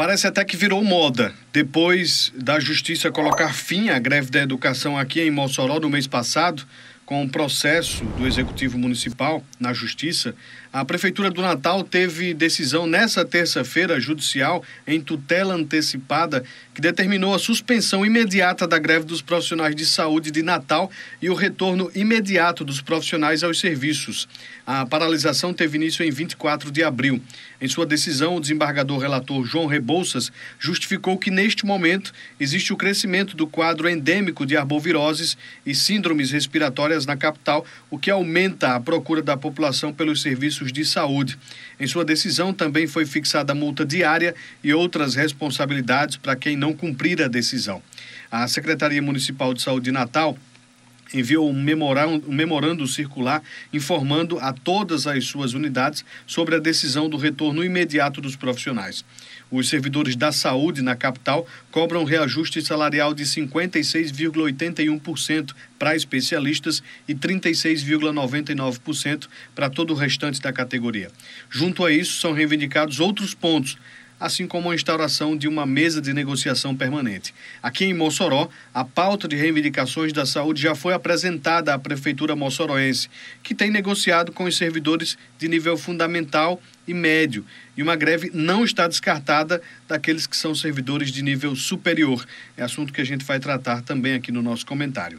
Parece até que virou moda. Depois da Justiça colocar fim à greve da educação aqui em Mossoró no mês passado, com o processo do Executivo Municipal na Justiça, a Prefeitura do Natal teve decisão nessa terça-feira judicial em tutela antecipada que determinou a suspensão imediata da greve dos profissionais de saúde de Natal e o retorno imediato dos profissionais aos serviços. A paralisação teve início em 24 de abril. Em sua decisão, o desembargador relator João Rebouças justificou que neste momento existe o crescimento do quadro endêmico de arboviroses e síndromes respiratórias na capital, o que aumenta a procura da população pelos serviços de saúde. Em sua decisão, também foi fixada multa diária e outras responsabilidades para quem não cumprir a decisão. A Secretaria Municipal de Saúde de Natal enviou um memorando, um memorando circular informando a todas as suas unidades sobre a decisão do retorno imediato dos profissionais. Os servidores da saúde na capital cobram reajuste salarial de 56,81% para especialistas e 36,99% para todo o restante da categoria. Junto a isso, são reivindicados outros pontos, assim como a instauração de uma mesa de negociação permanente. Aqui em Mossoró, a pauta de reivindicações da saúde já foi apresentada à Prefeitura Mossoroense, que tem negociado com os servidores de nível fundamental e médio. E uma greve não está descartada daqueles que são servidores de nível superior. É assunto que a gente vai tratar também aqui no nosso comentário.